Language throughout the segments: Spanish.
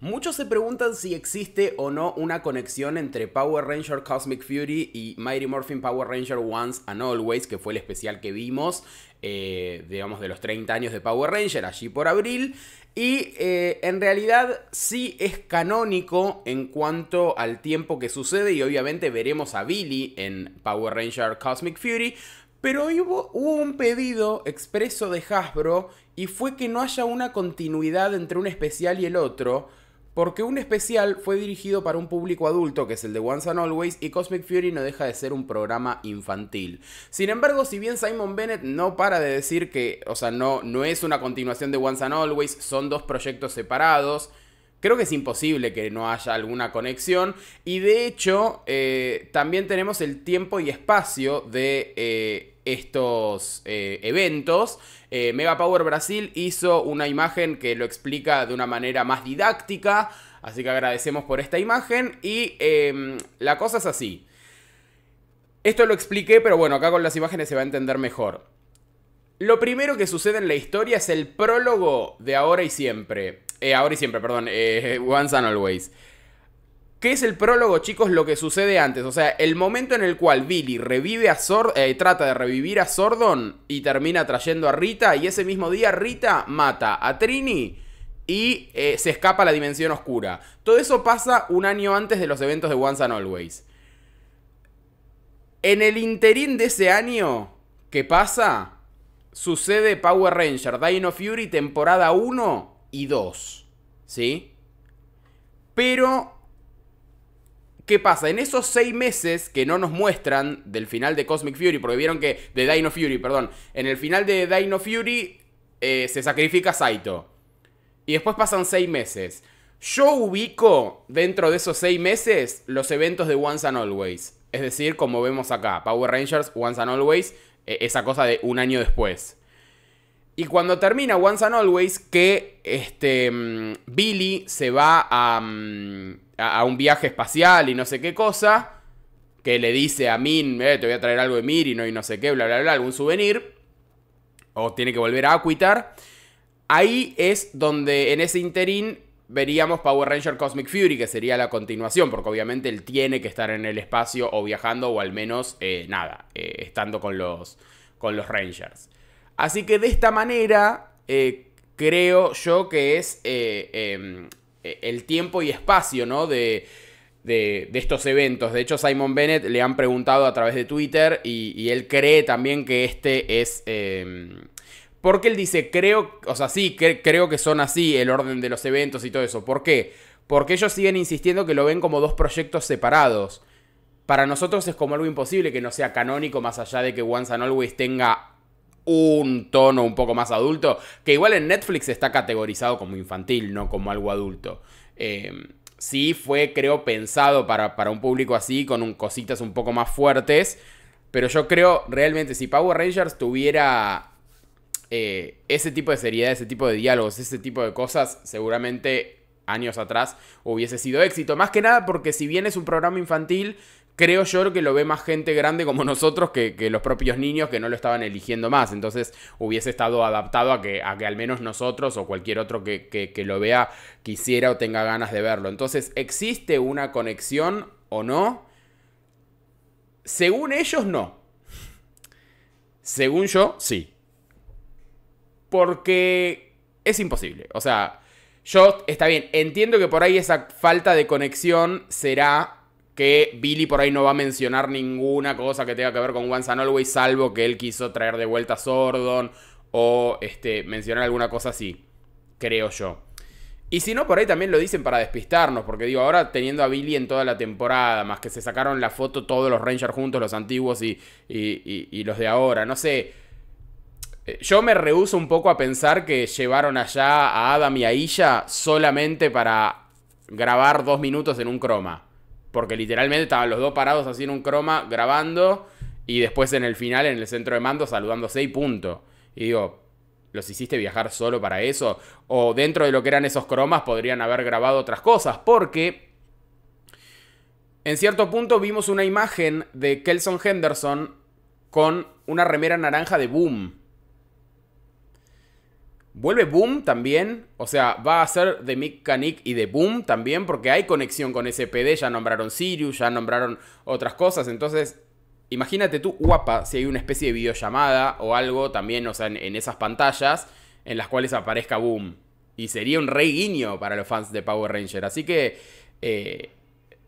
Muchos se preguntan si existe o no una conexión entre Power Ranger Cosmic Fury y Mighty Morphin Power Ranger Once and Always, que fue el especial que vimos, eh, digamos, de los 30 años de Power Ranger, allí por abril. Y eh, en realidad sí es canónico en cuanto al tiempo que sucede y obviamente veremos a Billy en Power Ranger Cosmic Fury. Pero hubo, hubo un pedido expreso de Hasbro y fue que no haya una continuidad entre un especial y el otro porque un especial fue dirigido para un público adulto, que es el de Once and Always, y Cosmic Fury no deja de ser un programa infantil. Sin embargo, si bien Simon Bennett no para de decir que, o sea, no, no es una continuación de Once and Always, son dos proyectos separados, Creo que es imposible que no haya alguna conexión. Y de hecho, eh, también tenemos el tiempo y espacio de eh, estos eh, eventos. Eh, Mega Power Brasil hizo una imagen que lo explica de una manera más didáctica, así que agradecemos por esta imagen y em, la cosa es así. Esto lo expliqué, pero bueno, acá con las imágenes se va a entender mejor. Lo primero que sucede en la historia es el prólogo de Ahora y Siempre. Eh, ahora y Siempre, perdón, Once and Always. ¿Qué es el prólogo, chicos? Lo que sucede antes. O sea, el momento en el cual Billy revive a eh, trata de revivir a Sordon y termina trayendo a Rita. Y ese mismo día Rita mata a Trini y eh, se escapa a la dimensión oscura. Todo eso pasa un año antes de los eventos de Once and Always. En el interín de ese año qué pasa, sucede Power Ranger Dino Fury temporada 1 y 2. ¿Sí? Pero ¿Qué pasa? En esos seis meses que no nos muestran del final de Cosmic Fury, porque vieron que. de Dino Fury, perdón. En el final de Dino Fury eh, se sacrifica Saito. Y después pasan seis meses. Yo ubico dentro de esos seis meses los eventos de Once and Always. Es decir, como vemos acá, Power Rangers, Once and Always, eh, esa cosa de un año después. Y cuando termina Once and Always, que este, mm, Billy se va mm, a, un viaje espacial y no sé qué cosa, que le dice a Min, eh, te voy a traer algo de Mirino y no sé qué, bla, bla, bla, algún souvenir, o tiene que volver a acuitar, ahí es donde en ese interín veríamos Power Ranger Cosmic Fury, que sería la continuación, porque obviamente él tiene que estar en el espacio o viajando, o al menos eh, nada, eh, estando con los, con los Rangers. Así que de esta manera eh, creo yo que es eh, em, eh, el tiempo y espacio ¿no? de, estos eventos. De hecho, Simon Bennett le han preguntado a través de Twitter y, él cree también que este es... Em, porque él dice, creo, o sea, sí, creo que son así el orden de los eventos y todo eso. ¿Por qué? Porque ellos siguen insistiendo que lo ven como dos proyectos separados. Para nosotros es como algo imposible que no sea canónico, más allá de que Once and Always tenga un tono un poco más adulto, que igual en Netflix está categorizado como infantil, no como algo adulto. Eh, sí fue, creo, pensado para, un público así, con un, cositas un poco más fuertes, pero yo creo realmente si Power Rangers tuviera eh, ese tipo de seriedad, ese tipo de diálogos, ese tipo de cosas, seguramente años atrás hubiese sido éxito. Más que nada porque si bien es un programa infantil, creo yo que lo ve más gente grande como nosotros que, los propios niños que no lo estaban eligiendo más. Entonces hubiese estado adaptado a que, a que al menos nosotros o cualquier otro que lo vea quisiera o tenga ganas de verlo. Entonces, ¿existe una conexión o no? Según ellos, no. Según yo, sí. Porque es imposible. O sea, yo, está bien, entiendo que por ahí esa falta de conexión será que Billy por ahí no va a mencionar ninguna cosa que tenga que ver con Once and Always, salvo que él quiso traer de vuelta a Sordon o este, mencionar alguna cosa así, creo yo. Y si no, por ahí también lo dicen para despistarnos, porque digo, ahora teniendo a Billy en toda la temporada, más que se sacaron la foto todos los Rangers juntos, los antiguos y, los de ahora, no sé. Eh, yo me rehuso un poco a pensar que llevaron allá a Adam y a Isha solamente para grabar dos minutos en un croma. Porque literalmente estaban los dos parados así en un croma grabando y después en el final en el centro de mando saludándose y punto. Y digo, ¿los hiciste viajar solo para eso? O dentro de lo que eran esos cromas podrían haber grabado otras cosas porque... En cierto punto vimos una imagen de Kelson Henderson con una remera naranja de Boom. Vuelve Boom también, o sea, va a ser de Mick y de Boom también, porque hay conexión con SPD, ya nombraron Sirius, ya nombraron otras cosas, entonces imagínate tú, guapa, si hay una especie de videollamada o algo también, o sea, en, esas pantallas en las cuales aparezca Boom. Y sería un rey guiño para los fans de Power Ranger, así que... Eh,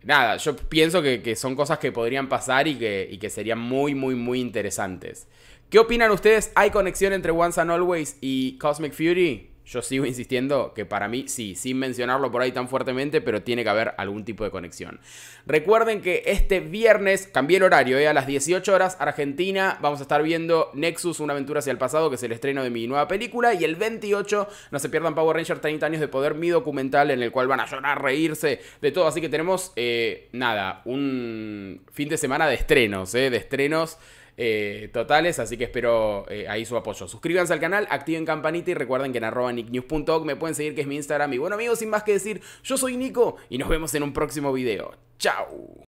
nada, yo pienso que, son cosas que podrían pasar y que, y que serían muy, muy, muy interesantes. ¿Qué opinan ustedes? ¿Hay conexión entre Once and Always y Cosmic Fury? Yo sigo insistiendo que para mí sí, sin mencionarlo por ahí tan fuertemente, pero tiene que haber algún tipo de conexión. Recuerden que este viernes, cambié el horario, eh, a las 18 horas Argentina, vamos a estar viendo Nexus, una aventura hacia el pasado, que es el estreno de mi nueva película, y el 28 no se pierdan Power Rangers, 30 años de poder, mi documental en el cual van a llorar, reírse, de todo. Así que tenemos, eh, nada, un fin de semana de estrenos, eh, de estrenos. Eh, totales, así que espero eh, ahí su apoyo. Suscríbanse al canal, activen campanita y recuerden que en arroba nicknews.org me pueden seguir que es mi Instagram. Y bueno amigos, sin más que decir, yo soy Nico y nos vemos en un próximo video. ¡Chao!